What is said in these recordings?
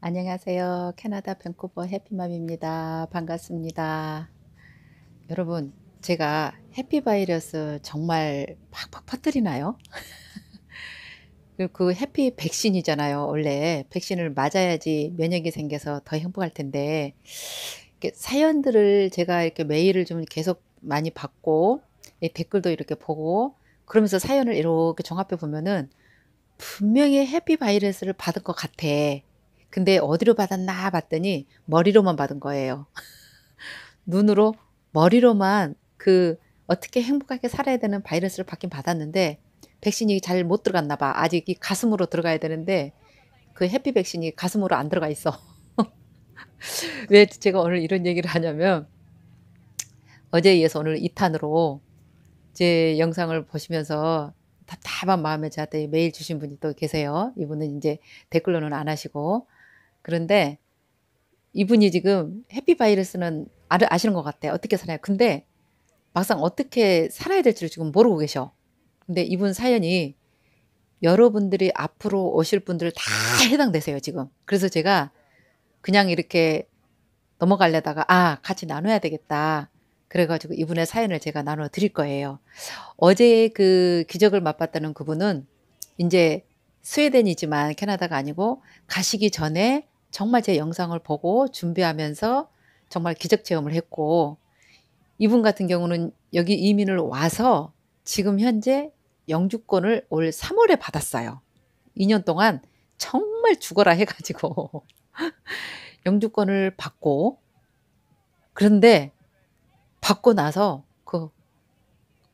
안녕하세요. 캐나다 밴쿠버 해피맘입니다. 반갑습니다. 여러분, 제가 해피바이러스 정말 팍팍 퍼뜨리나요? 그 해피 백신이잖아요. 원래 백신을 맞아야지 면역이 생겨서 더 행복할 텐데 사연들을 제가 이렇게 메일을 좀 계속 많이 받고 예, 댓글도 이렇게 보고 그러면서 사연을 이렇게 종합해 보면은 분명히 해피 바이러스를 받은 것 같아. 근데 어디로 받았나 봤더니 머리로만 받은 거예요. 눈으로 머리로만 그 어떻게 행복하게 살아야 되는 바이러스를 받긴 받았는데 백신이 잘 못 들어갔나 봐. 아직 이 가슴으로 들어가야 되는데 그 해피 백신이 가슴으로 안 들어가 있어. 왜 제가 오늘 이런 얘기를 하냐면 어제에 이어서 오늘 2탄으로 제 영상을 보시면서 답답한 마음에 저한테 메일 주신 분이 또 계세요. 이분은 이제 댓글로는 안 하시고 그런데 이분이 지금 해피 바이러스는 아시는 것 같아요. 어떻게 살아요? 근데 막상 어떻게 살아야 될지를 지금 모르고 계셔. 근데 이분 사연이 여러분들이 앞으로 오실 분들 다 해당되세요, 지금. 그래서 제가 그냥 이렇게 넘어가려다가, 아, 같이 나눠야 되겠다. 그래가지고 이분의 사연을 제가 나눠 드릴 거예요. 어제 그 기적을 맛봤다는 그분은 이제 스웨덴이지만 캐나다가 아니고 가시기 전에 정말 제 영상을 보고 준비하면서 정말 기적 체험을 했고 이분 같은 경우는 여기 이민을 와서 지금 현재 영주권을 올 3월에 받았어요. 2년 동안 정말 죽어라 해가지고 영주권을 받고 그런데 받고 나서 그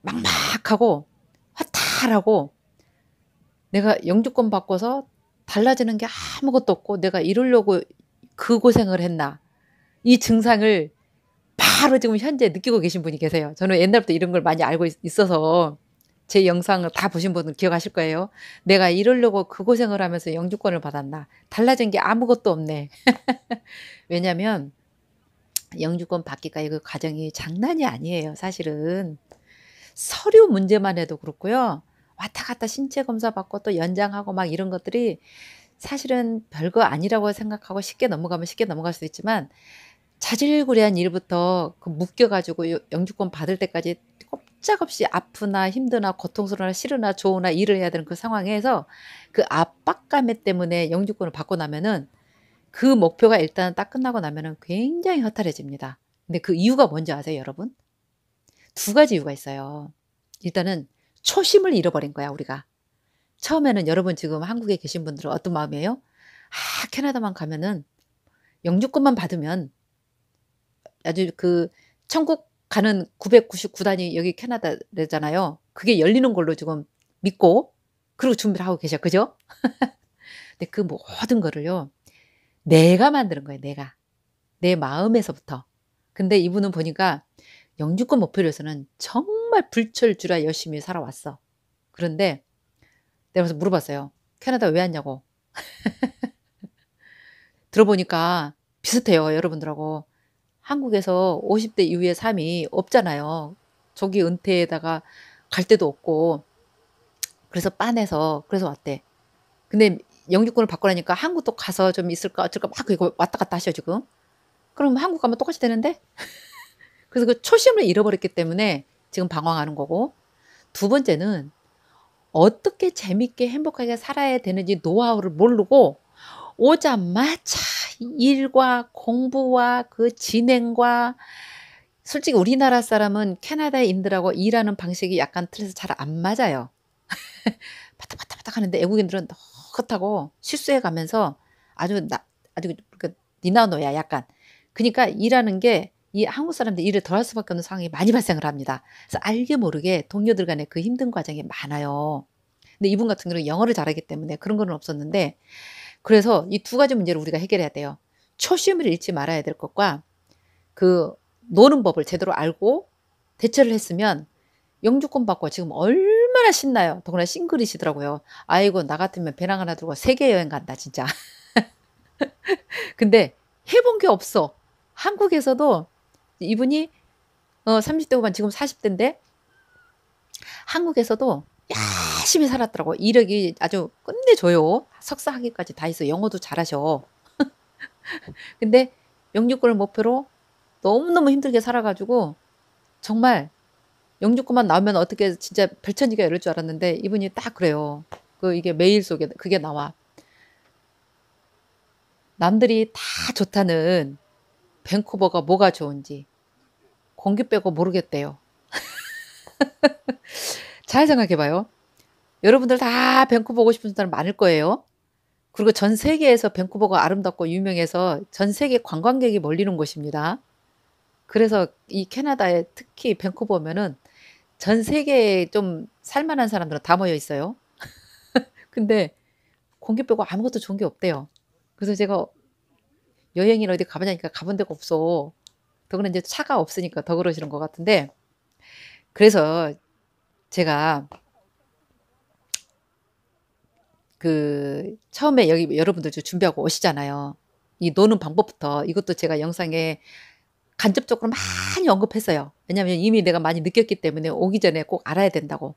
막막하고 화탈하고 내가 영주권 바꿔서 달라지는 게 아무것도 없고 내가 이루려고 그 고생을 했나. 이 증상을 바로 지금 현재 느끼고 계신 분이 계세요. 저는 옛날부터 이런 걸 많이 알고 있어서 제 영상을 다 보신 분은 기억하실 거예요. 내가 이러려고 그 고생을 하면서 영주권을 받았나. 달라진 게 아무것도 없네. 왜냐면 영주권 받기까지 그 과정이 장난이 아니에요. 사실은. 서류 문제만 해도 그렇고요. 왔다 갔다 신체 검사 받고 또 연장하고 막 이런 것들이 사실은 별거 아니라고 생각하고 쉽게 넘어가면 쉽게 넘어갈 수 있지만 자질구레한 일부터 그 묶여가지고 영주권 받을 때까지 꼼짝없이 아프나 힘드나 고통스러우나 싫으나 좋으나 일을 해야 되는 그 상황에서 그 압박감에 때문에 영주권을 받고 나면은 그 목표가 일단 딱 끝나고 나면은 굉장히 허탈해집니다. 근데 그 이유가 뭔지 아세요, 여러분? 두 가지 이유가 있어요. 일단은 초심을 잃어버린 거야, 우리가. 처음에는 여러분 지금 한국에 계신 분들은 어떤 마음이에요? 아, 캐나다만 가면은 영주권만 받으면 아주 그 천국 가는 999단이 여기 캐나다잖아요. 그게 열리는 걸로 지금 믿고 그리고 준비를 하고 계셔. 그죠? 근데 그 모든 거를요. 내가 만드는 거예요. 내가. 내 마음에서부터. 근데 이분은 보니까 영주권 목표로서는 정 정말 불철주라 열심히 살아왔어. 그런데 내가 서 물어봤어요. 캐나다 왜 왔냐고. 들어보니까 비슷해요. 여러분들하고. 한국에서 50대 이후의 삶이 없잖아요. 조기 은퇴에다가 갈 데도 없고. 그래서 빤해서 그래서 왔대. 근데 영주권을 바꾸라니까 한국도 가서 좀 있을까 어쩔까 막 이거 왔다 갔다 하셔 지금. 그럼 한국 가면 똑같이 되는데? 그래서 그 초심을 잃어버렸기 때문에 지금 방황하는 거고 두 번째는 어떻게 재밌게 행복하게 살아야 되는지 노하우를 모르고 오자마자 일과 공부와 그 진행과 솔직히 우리나라 사람은 캐나다인들하고 일하는 방식이 약간 틀려서 잘 안 맞아요. 바닥바닥바닥 하는데 외국인들은 넉하고 실수해 가면서 아주 나, 아주 그러니까 니나노야 약간. 그러니까 일하는 게이 한국 사람들 일을 덜 할 수밖에 없는 상황이 많이 발생을 합니다. 그래서 알게 모르게 동료들 간에 그 힘든 과정이 많아요. 근데 이분 같은 경우는 영어를 잘하기 때문에 그런 거는 없었는데 그래서 이 두 가지 문제를 우리가 해결해야 돼요. 초심을 잃지 말아야 될 것과 그 노는 법을 제대로 알고 대처를 했으면 영주권 받고 지금 얼마나 신나요. 더구나 싱글이시더라고요. 아이고 나 같으면 배낭 하나 들고 세계 여행 간다 진짜. 근데 해본 게 없어. 한국에서도 이분이 어 30대 후반 지금 40대인데 한국에서도 열심히 살았더라고. 이력이 아주 끝내줘요. 석사 학위까지 다 있어. 영어도 잘하셔. 근데 영주권을 목표로 너무너무 힘들게 살아가지고 정말 영주권만 나오면 어떻게 진짜 별천지가 이럴 줄 알았는데 이분이 딱 그래요. 그 이게 메일 속에 그게 나와. 남들이 다 좋다는 밴쿠버가 뭐가 좋은지 공기 빼고 모르겠대요. 잘 생각해봐요. 여러분들 다 밴쿠버 오고 싶은 사람 많을 거예요. 그리고 전 세계에서 밴쿠버가 아름답고 유명해서 전 세계 관광객이 몰리는 곳입니다. 그래서 이 캐나다에 특히 밴쿠버면은 오전 세계에 좀 살만한 사람들은 다 모여 있어요. 근데 공기 빼고 아무것도 좋은 게 없대요. 그래서 제가 여행이나 어디 가보자니까 가본 데가 없어. 더구나 이제 차가 없으니까 더 그러시는 것 같은데 그래서 제가 그 처음에 여기 여러분들 준비하고 오시잖아요. 이 노는 방법부터 이것도 제가 영상에 간접적으로 많이 언급했어요. 왜냐하면 이미 내가 많이 느꼈기 때문에 오기 전에 꼭 알아야 된다고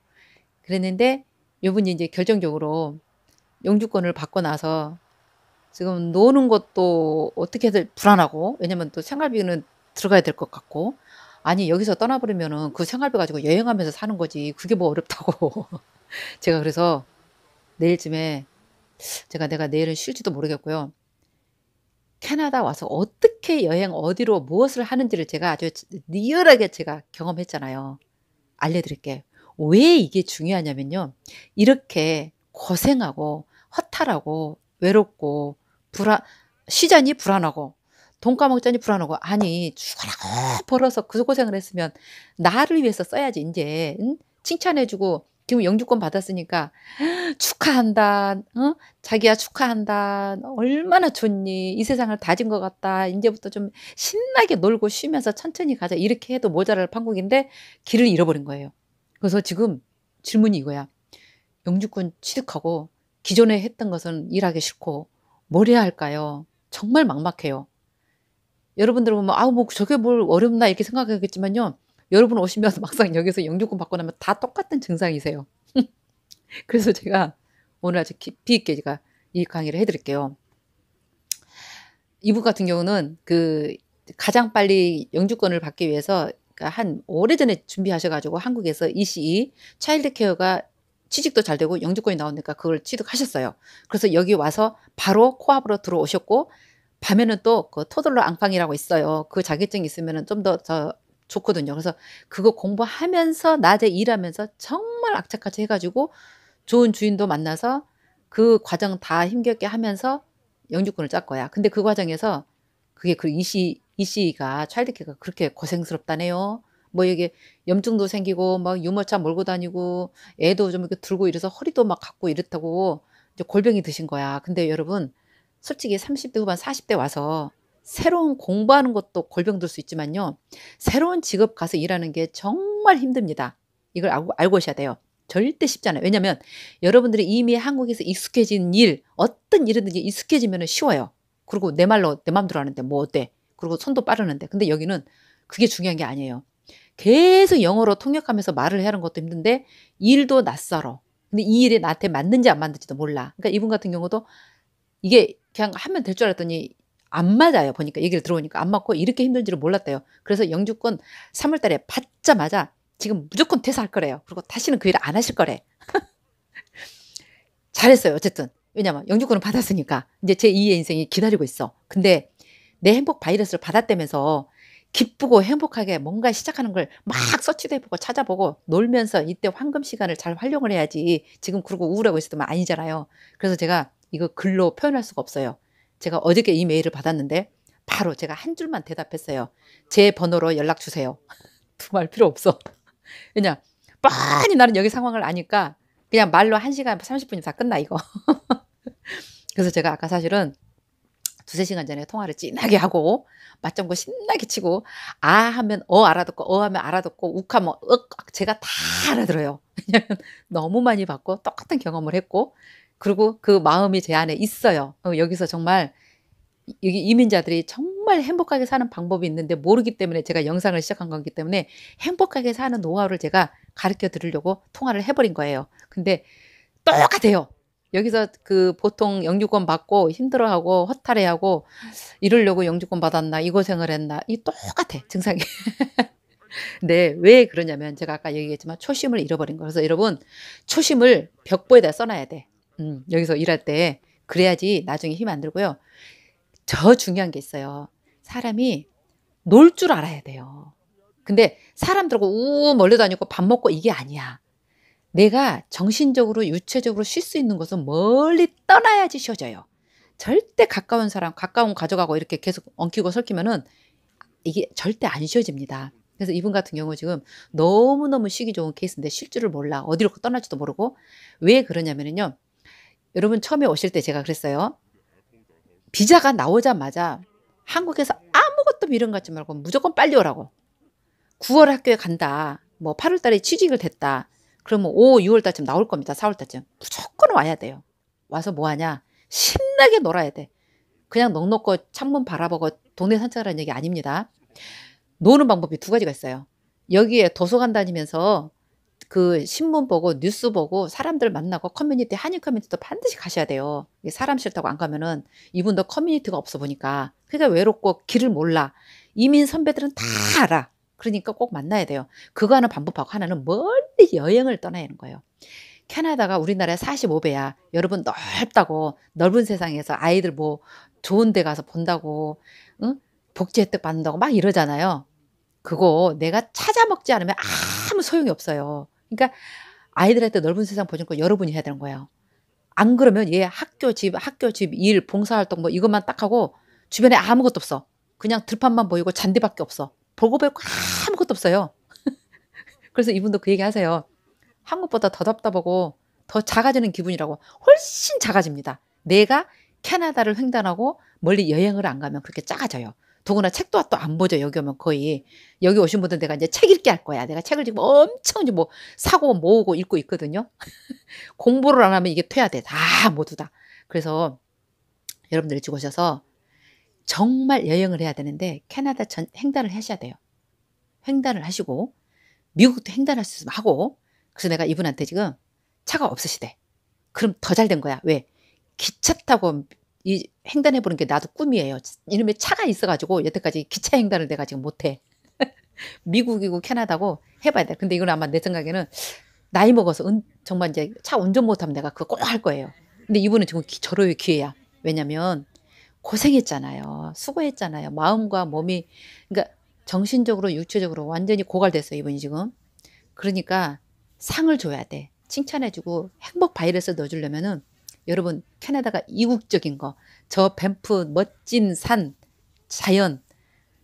그랬는데 이분이 이제 결정적으로 영주권을 받고 나서 지금 노는 것도 어떻게든 불안하고 왜냐면 또 생활비는 들어가야 될 것 같고 아니 여기서 떠나버리면은 그 생활비 가지고 여행하면서 사는 거지 그게 뭐 어렵다고 제가 그래서 내일쯤에 제가 내가 내일은 쉴지도 모르겠고요 캐나다 와서 어떻게 여행 어디로 무엇을 하는지를 제가 아주 리얼하게 제가 경험했잖아요 알려드릴게왜 이게 중요하냐면요 이렇게 고생하고 허탈하고 외롭고 불안 시자니 불안하고 돈 까먹자니 불안하고 아니 죽어라 벌어서 그 고생을 했으면 나를 위해서 써야지 이제 응? 칭찬해주고 지금 영주권 받았으니까 축하한다. 어? 자기야 축하한다. 얼마나 좋니? 이 세상을 다진 것 같다. 이제부터 좀 신나게 놀고 쉬면서 천천히 가자. 이렇게 해도 모자랄 판국인데 길을 잃어버린 거예요. 그래서 지금 질문이 이거야. 영주권 취득하고 기존에 했던 것은 일하기 싫고 뭘 해야 할까요? 정말 막막해요. 여러분들 보면 아우 뭐 저게 뭘 어렵나 이렇게 생각하겠지만요. 여러분 오시면 막상 여기서 영주권 받고 나면 다 똑같은 증상이세요. 그래서 제가 오늘 아주 깊이 있게 제가 이 강의를 해드릴게요. 이분 같은 경우는 그 가장 빨리 영주권을 받기 위해서 그러니까 한 오래전에 준비하셔가지고 한국에서 ECE 차일드 케어가 취직도 잘 되고 영주권이 나오니까 그걸 취득하셨어요. 그래서 여기 와서 바로 코앞으로 들어오셨고 밤에는 또 그 토들러 앙팡이라고 있어요. 그 자격증이 있으면 좀더 더 좋거든요. 그래서 그거 공부하면서 낮에 일하면서 정말 악착같이 해가지고 좋은 주인도 만나서 그 과정 다 힘겹게 하면서 영주권을 짰 거야. 근데 그 과정에서 그게 그 이씨 이씨가 차일드케가 그렇게 고생스럽다네요. 뭐 이게 염증도 생기고 막 유모차 몰고 다니고 애도 좀 이렇게 들고 이래서 허리도 막 갖고 이렇다고 이제 골병이 드신 거야. 근데 여러분 솔직히 30대 후반 40대 와서 새로운 공부하는 것도 골병 들 수 있지만요. 새로운 직업 가서 일하는 게 정말 힘듭니다. 이걸 알고, 알고 오셔야 돼요. 절대 쉽잖아요. 왜냐면 하 여러분들이 이미 한국에서 익숙해진 일, 어떤 일이든지 익숙해지면 쉬워요. 그리고 내 말로 내 맘대로 하는데 뭐 어때? 그리고 손도 빠르는데. 근데 여기는 그게 중요한 게 아니에요. 계속 영어로 통역하면서 말을 하는 것도 힘든데 일도 낯설어. 근데 이 일이 나한테 맞는지 안 맞는지도 몰라. 그러니까 이분 같은 경우도 이게 그냥 하면 될 줄 알았더니 안 맞아요. 보니까 얘기를 들어보니까 안 맞고 이렇게 힘든 줄은 몰랐대요. 그래서 영주권 3월 달에 받자마자 지금 무조건 퇴사할 거래요. 그리고 다시는 그 일을 안 하실 거래. 잘했어요. 어쨌든. 왜냐면 영주권을 받았으니까 이제 제2의 인생이 기다리고 있어. 근데 내 행복 바이러스를 받았다면서 기쁘고 행복하게 뭔가 시작하는 걸 막 서치도 해보고 찾아보고 놀면서 이때 황금 시간을 잘 활용을 해야지 지금 그러고 우울하고 있어도 아니잖아요. 그래서 제가 이거 글로 표현할 수가 없어요. 제가 어저께 이 메일을 받았는데 바로 제가 한 줄만 대답했어요. 제 번호로 연락 주세요. 두 말 필요 없어. 왜냐 뻔히 나는 여기 상황을 아니까 그냥 말로 한시간 3 0분이다 끝나 이거. 그래서 제가 아까 사실은 두세 시간 전에 통화를 진하게 하고 맞장구 신나게 치고 아 하면 어 알아듣고 어 하면 알아듣고 욱 하면 윽 제가 다 알아들어요. 왜냐면 너무 많이 받고 똑같은 경험을 했고 그리고 그 마음이 제 안에 있어요. 어, 여기서 정말 여기 이민자들이 정말 행복하게 사는 방법이 있는데 모르기 때문에 제가 영상을 시작한 거기 때문에 행복하게 사는 노하우를 제가 가르쳐 드리려고 통화를 해버린 거예요. 근데 똑같아요. 여기서 그 보통 영주권 받고 힘들어하고 허탈해하고 이러려고 영주권 받았나 이 고생을 했나 이 똑같아 증상이. 네, 왜 그러냐면 제가 아까 얘기했지만 초심을 잃어버린 거. 라서 여러분 초심을 벽보에다 써놔야 돼. 음, 여기서 일할 때 그래야지 나중에 힘 안 들고요. 저 중요한 게 있어요. 사람이 놀 줄 알아야 돼요. 근데 사람들하고 우 멀리 다니고 밥 먹고 이게 아니야. 내가 정신적으로 육체적으로 쉴 수 있는 곳은 멀리 떠나야지 쉬어져요. 절대 가까운 사람, 가까운 가져가고 이렇게 계속 엉키고 설키면은 이게 절대 안 쉬어집니다. 그래서 이분 같은 경우 지금 너무너무 쉬기 좋은 케이스인데 쉴 줄을 몰라. 어디로 떠날지도 모르고. 왜 그러냐면요. 여러분 처음에 오실 때 제가 그랬어요. 비자가 나오자마자 한국에서 아무것도 미련 갖지 말고 무조건 빨리 오라고. 9월 학교에 간다. 뭐 8월 달에 취직을 됐다. 그러면 5, 6월 달쯤 나올 겁니다. 4월 달쯤. 무조건 와야 돼요. 와서 뭐 하냐? 신나게 놀아야 돼. 그냥 넉넉고 창문 바라보고 동네 산책하라는 얘기 아닙니다. 노는 방법이 두 가지가 있어요. 여기에 도서관 다니면서 그 신문 보고 뉴스 보고 사람들 만나고 커뮤니티 한인 커뮤니티도 반드시 가셔야 돼요. 사람 싫다고 안 가면은 이분도 커뮤니티가 없어 보니까 그러니까 외롭고 길을 몰라. 이민 선배들은 다 알아. 그러니까 꼭 만나야 돼요. 그거 하나 반복하고 하나는 멀리 여행을 떠나야 하는 거예요. 캐나다가 우리나라의 45배야. 여러분 넓다고 넓은 세상에서 아이들 뭐 좋은 데 가서 본다고 응? 복지 혜택 받는다고 막 이러잖아요. 그거 내가 찾아 먹지 않으면 아무 소용이 없어요. 그러니까 아이들한테 넓은 세상 보증권 여러분이 해야 되는 거예요. 안 그러면 얘 학교 집 학교 집 일 봉사활동 뭐 이것만 딱 하고 주변에 아무것도 없어. 그냥 들판만 보이고 잔디밖에 없어. 보고 배울 거 아무것도 없어요. 그래서 이분도 그 얘기 하세요. 한국보다 더 답답하고 더 작아지는 기분이라고 훨씬 작아집니다. 내가 캐나다를 횡단하고 멀리 여행을 안 가면 그렇게 작아져요. 더구나 책도 또 안 보죠. 여기 오면 거의. 여기 오신 분들 내가 이제 책 읽게 할 거야. 내가 책을 지금 엄청 뭐 사고 모으고 읽고 있거든요. 공부를 안 하면 이게 퇴야 돼. 다 모두 다. 그래서 여러분들이 죽오셔서 정말 여행을 해야 되는데 캐나다 전 횡단을 하셔야 돼요. 횡단을 하시고 미국도 횡단할 수 있으면 하고 그래서 내가 이분한테 지금 차가 없으시대. 그럼 더 잘 된 거야. 왜? 기차 타고 이 횡단해 보는 게 나도 꿈이에요. 이놈의 차가 있어가지고 여태까지 기차 횡단을 내가 지금 못해. 미국이고 캐나다고 해봐야 돼. 근데 이건 아마 내 생각에는 나이 먹어서 은, 정말 이제 차 운전 못하면 내가 그거 꼭 할 거예요. 근데 이분은 지금 기, 절의 기회야. 왜냐면 고생했잖아요. 수고했잖아요. 마음과 몸이 그러니까 정신적으로 육체적으로 완전히 고갈됐어 요 이분이 지금. 그러니까 상을 줘야 돼. 칭찬해주고 행복 바이러스 넣어주려면은 여러분 캐나다가 이국적인 거 저뱀프 멋진 산 자연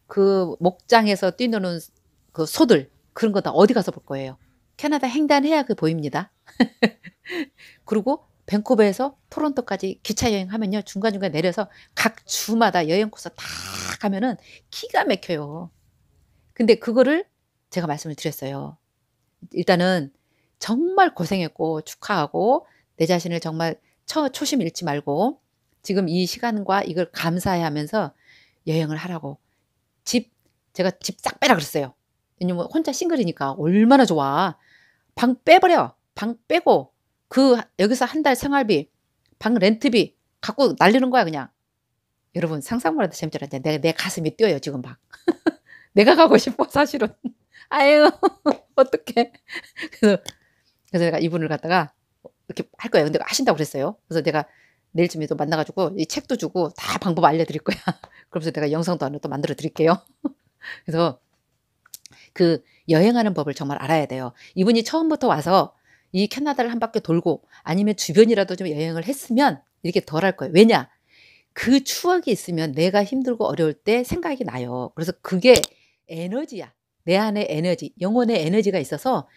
그 목장에서 뛰노는 그 소들 그런 거 다 어디 가서 볼 거예요. 캐나다 횡단해야 그 보입니다. 그리고 밴쿠버에서 토론토까지 기차 여행하면요. 중간중간 내려서 각 주마다 여행 코스 다 가면은 기가 막혀요. 근데 그거를 제가 말씀을 드렸어요. 일단은 정말 고생했고 축하하고 내 자신을 정말 처, 초심 잃지 말고 지금 이 시간과 이걸 감사해 하면서 여행을 하라고 집 제가 집 싹 빼라 그랬어요. 왜냐면 혼자 싱글이니까 얼마나 좋아. 방 빼버려. 방 빼고 그 여기서 한 달 생활비, 방 렌트비 갖고 날리는 거야 그냥. 여러분 상상만 해도 재밌더라고요. 내, 내 가슴이 뛰어요 지금 막. 내가 가고 싶어 사실은. 아유 어떡해. 그래서, 그래서 내가 이분을 갖다가 이렇게 할 거예요. 근데 하신다고 그랬어요. 그래서 내가 내일쯤에 도 만나가지고 이 책도 주고 다 방법 알려드릴 거야. 그러면서 내가 영상도 하나 또 만들어 드릴게요. 그래서 그 여행하는 법을 정말 알아야 돼요. 이분이 처음부터 와서 이 캐나다를 한 바퀴 돌고 아니면 주변이라도 좀 여행을 했으면 이렇게 덜 할 거예요. 왜냐? 그 추억이 있으면 내가 힘들고 어려울 때 생각이 나요. 그래서 그게 에너지야. 내 안에 에너지, 영혼의 에너지가 있어서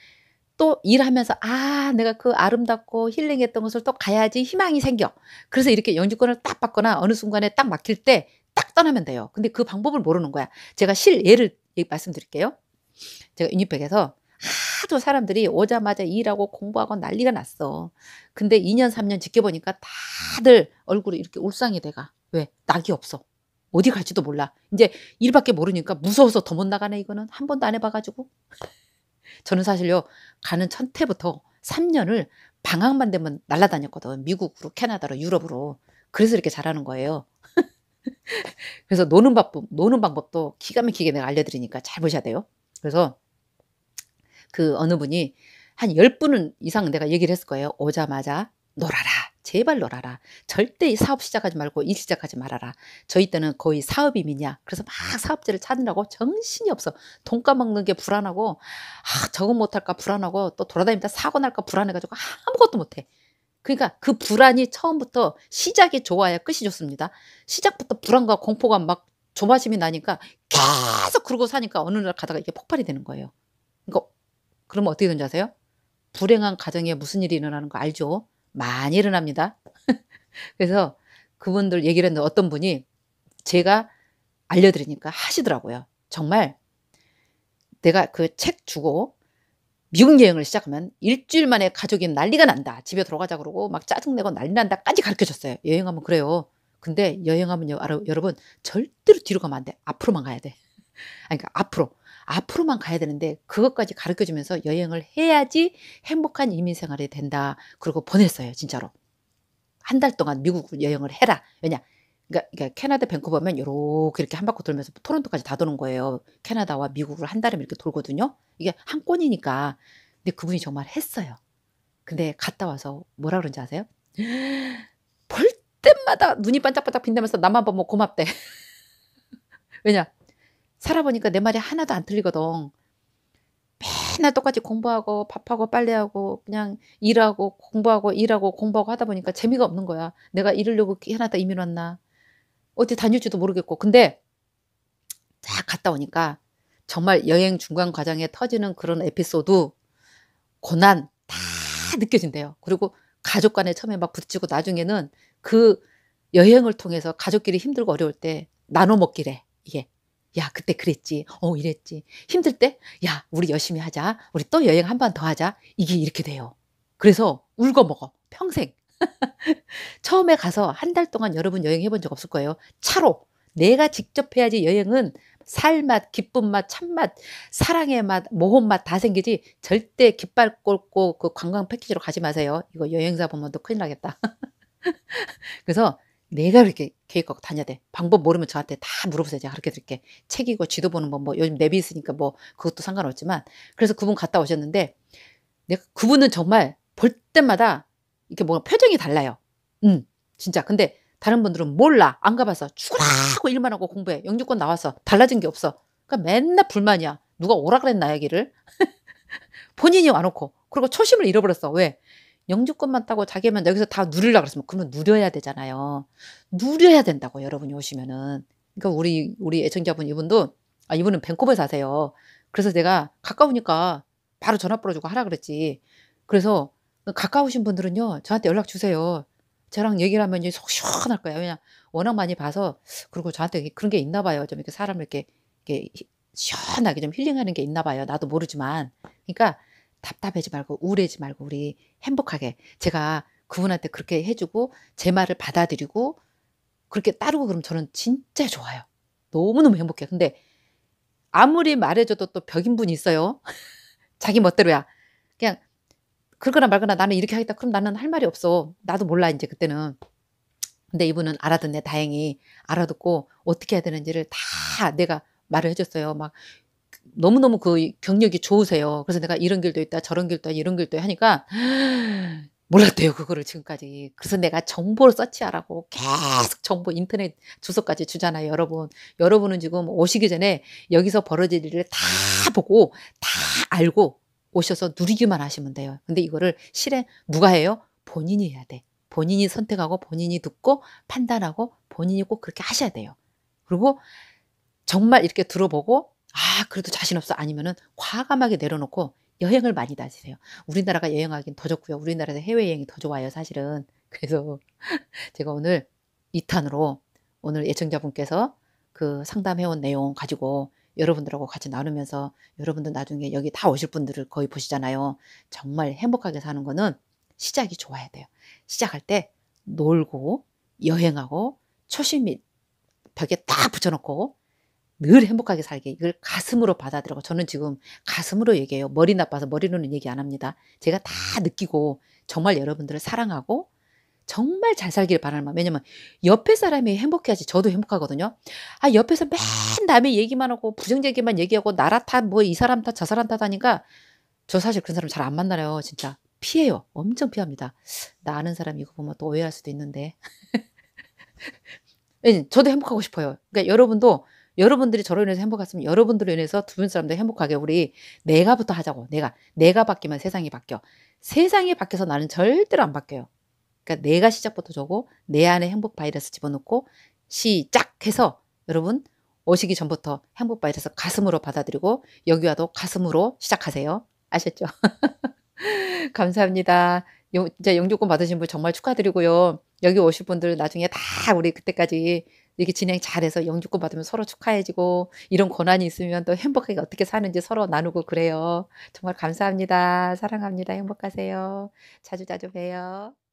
또 일하면서 아 내가 그 아름답고 힐링했던 것을또 가야지 희망이 생겨. 그래서 이렇게 영주권을 딱 받거나 어느 순간에 딱 막힐 때 딱 떠나면 돼요. 근데 그 방법을 모르는 거야. 제가 실 예를 말씀드릴게요. 제가 유니백에서 하도 사람들이 오자마자 일하고 공부하고 난리가 났어. 근데 2년, 3년 지켜보니까 다들 얼굴이 이렇게 울상이 돼가. 왜? 낙이 없어. 어디 갈지도 몰라. 이제 일밖에 모르니까 무서워서 더 못 나가네, 이거는. 한 번도 안 해봐가지고. 저는 사실요, 가는 천태부터 3년을 방학만 되면 날라다녔거든. 미국으로, 캐나다로, 유럽으로. 그래서 이렇게 잘하는 거예요. 그래서 노는 방법, 노는 방법도 기가 막히게 내가 알려드리니까 잘 보셔야 돼요. 그래서 그 어느 분이 한 10분은 이상 내가 얘기를 했을 거예요. 오자마자 놀아라. 제발 놀아라. 절대 이 사업 시작하지 말고 일 시작하지 말아라. 저희 때는 거의 사업이미냐. 그래서 막 사업자를 찾느라고 정신이 없어. 돈 까먹는 게 불안하고, 아, 저응 못할까 불안하고, 또 돌아다니다 사고 날까 불안해가지고 아무것도 못해. 그러니까 그 불안이 처음부터 시작이 좋아야 끝이 좋습니다. 시작부터 불안과 공포감 막 조바심이 나니까 계속 그러고 사니까 어느 날 가다가 이게 폭발이 되는 거예요. 그러면 어떻게 되는지 아세요? 불행한 가정에 무슨 일이 일어나는 거 알죠? 많이 일어납니다. 그래서 그분들 얘기를 했는데 어떤 분이 제가 알려드리니까 하시더라고요. 정말 내가 그 책 주고 미국 여행을 시작하면 일주일 만에 가족이 난리가 난다. 집에 들어가자 그러고 막 짜증내고 난리 난다까지 가르쳐 줬어요. 여행하면 그래요. 근데 여행하면 여, 러분 절대로 뒤로 가면 안 돼. 앞으로만 가야 돼. 그러니까 앞으로. 앞으로만 가야 되는데 그것까지 가르쳐 주면서 여행을 해야지 행복한 이민 생활이 된다. 그리고 보냈어요, 진짜로. 한 달 동안 미국 여행을 해라. 왜냐? 그러니까, 그러니까 캐나다 밴쿠버면 요렇게 이렇게 한 바퀴 돌면서 토론토까지 다 도는 거예요. 캐나다와 미국을 한 달에 이렇게 돌거든요. 이게 한 권이니까. 근데 그분이 정말 했어요. 근데 갔다 와서 뭐라 그런지 아세요? 볼 때마다 눈이 반짝반짝 빛나면서 나만 보면 고맙대. 왜냐? 살아보니까 내 말이 하나도 안 틀리거든. 맨날 똑같이 공부하고 밥하고 빨래하고 그냥 일하고 공부하고 일하고 공부하고 하다 보니까 재미가 없는 거야. 내가 이러려고 희한하다 이민 왔나. 어디 다닐지도 모르겠고. 근데 딱 갔다 오니까 정말 여행 중간 과정에 터지는 그런 에피소드, 고난 다 느껴진대요. 그리고 가족 간에 처음에 막 부딪히고 나중에는 그 여행을 통해서 가족끼리 힘들고 어려울 때 나눠 먹기래. 이게 야, 그때 그랬지. 어, 이랬지. 힘들 때, 야, 우리 열심히 하자. 우리 또 여행 한 번 더 하자. 이게 이렇게 돼요. 그래서 울고 먹어. 평생. 처음에 가서 한 달 동안 여러분 여행해 본적 없을 거예요. 차로. 내가 직접 해야지 여행은 살맛, 기쁨맛, 참맛, 사랑의 맛, 모험맛 다 생기지 절대 깃발 꽂고 그 관광 패키지로 가지 마세요. 이거 여행사 보면 또 큰일 나겠다. 그래서 내가 그렇게 계획하고 다녀야 돼. 방법 모르면 저한테 다 물어보세요. 제가 가르쳐 드릴게. 책이고 지도 보는 법, 뭐 요즘 맵이 있으니까 뭐 그것도 상관없지만 그래서 그분 갔다 오셨는데 내가 그분은 정말 볼 때마다 이렇게 뭔가 표정이 달라요. 음, 진짜. 근데 다른 분들은 몰라. 안 가봐서 죽으라고 일만 하고 공부해. 영주권 나와서 달라진 게 없어. 그러니까 맨날 불만이야. 누가 오라 그랬나, 얘기를. 본인이 와놓고. 그리고 초심을 잃어버렸어. 왜? 영주권만 따고 자기만 여기서 다 누리려고 그랬으면 뭐 그러면 누려야 되잖아요. 누려야 된다고 여러분이 오시면은. 그러니까 우리 우리 애청자분 이분도 아 이분은 밴쿠버 사세요. 그래서 내가 가까우니까 바로 전화 불어주고 하라 그랬지. 그래서 가까우신 분들은요 저한테 연락 주세요. 저랑 얘기를 하면 속 시원할 거예요. 왜냐 워낙 많이 봐서 그리고 저한테 그런 게 있나 봐요. 좀 이렇게 사람을 이렇게, 이렇게 시원하게 좀 힐링하는 게 있나 봐요. 나도 모르지만. 그러니까 답답해지 말고 우울해지 말고 우리 행복하게 제가 그분한테 그렇게 해주고 제 말을 받아들이고 그렇게 따르고 그럼 저는 진짜 좋아요. 너무너무 행복해요. 근데 아무리 말해줘도 또 벽인 분이 있어요. 자기 멋대로야. 그냥 그러거나 말거나 나는 이렇게 하겠다. 그럼 나는 할 말이 없어. 나도 몰라 이제 그때는. 근데 이분은 알아듣네 다행히 알아듣고 어떻게 해야 되는지를 다 내가 말을 해줬어요. 막 너무너무 그 경력이 좋으세요. 그래서 내가 이런 길도 있다, 저런 길도 있다, 이런 길도 하니까 몰랐대요. 그거를 지금까지. 그래서 내가 정보를 서치하라고 계속 정보 인터넷 주소까지 주잖아요. 여러분. 여러분은 지금 오시기 전에 여기서 벌어질 일을 다 보고 다 알고 오셔서 누리기만 하시면 돼요. 근데 이거를 실행 누가 해요? 본인이 해야 돼. 본인이 선택하고 본인이 듣고 판단하고 본인이 꼭 그렇게 하셔야 돼요. 그리고 정말 이렇게 들어보고 아, 그래도 자신 없어. 아니면은 과감하게 내려놓고 여행을 많이 다니세요. 우리나라가 여행하기는 더 좋고요. 우리나라에서 해외여행이 더 좋아요, 사실은. 그래서 제가 오늘 2탄으로 오늘 예청자분께서 그 상담해온 내용 가지고 여러분들하고 같이 나누면서 여러분들 나중에 여기 다 오실 분들을 거의 보시잖아요. 정말 행복하게 사는 거는 시작이 좋아야 돼요. 시작할 때 놀고 여행하고 초심이 벽에 딱 붙여놓고 늘 행복하게 살게 이걸 가슴으로 받아들여고 저는 지금 가슴으로 얘기해요. 머리 나빠서 머리로는 얘기 안 합니다. 제가 다 느끼고 정말 여러분들을 사랑하고 정말 잘 살기를 바라는 마음. 왜냐면 옆에 사람이 행복해야지 저도 행복하거든요. 아 옆에서 맨 남의 얘기만 하고 부정 얘기만 얘기하고 나라 탓뭐 이 사람 탓저 사람 탓 하니까 저 사실 그런 사람 잘 안 만나요. 진짜 피해요. 엄청 피합니다. 나 아는 사람 이거 보면 또 오해할 수도 있는데. 저도 행복하고 싶어요. 그러니까 여러분도 여러분들이 저로 인해서 행복했으면 여러분들로 인해서 두 분 사람들 행복하게 우리 내가부터 하자고. 내가. 내가 바뀌면 세상이 바뀌어. 세상이 바뀌어서 나는 절대로 안 바뀌어요. 그러니까 내가 시작부터 저고 내 안에 행복 바이러스 집어넣고 시작해서 여러분 오시기 전부터 행복 바이러스 가슴으로 받아들이고 여기 와도 가슴으로 시작하세요. 아셨죠? 감사합니다. 용, 진짜 영주권 받으신 분 정말 축하드리고요. 여기 오실 분들 나중에 다 우리 그때까지 이렇게 진행 잘해서 영주권 받으면 서로 축하해지고 이런 권한이 있으면 또 행복하게 어떻게 사는지 서로 나누고 그래요. 정말 감사합니다. 사랑합니다. 행복하세요. 자주자주 봬요.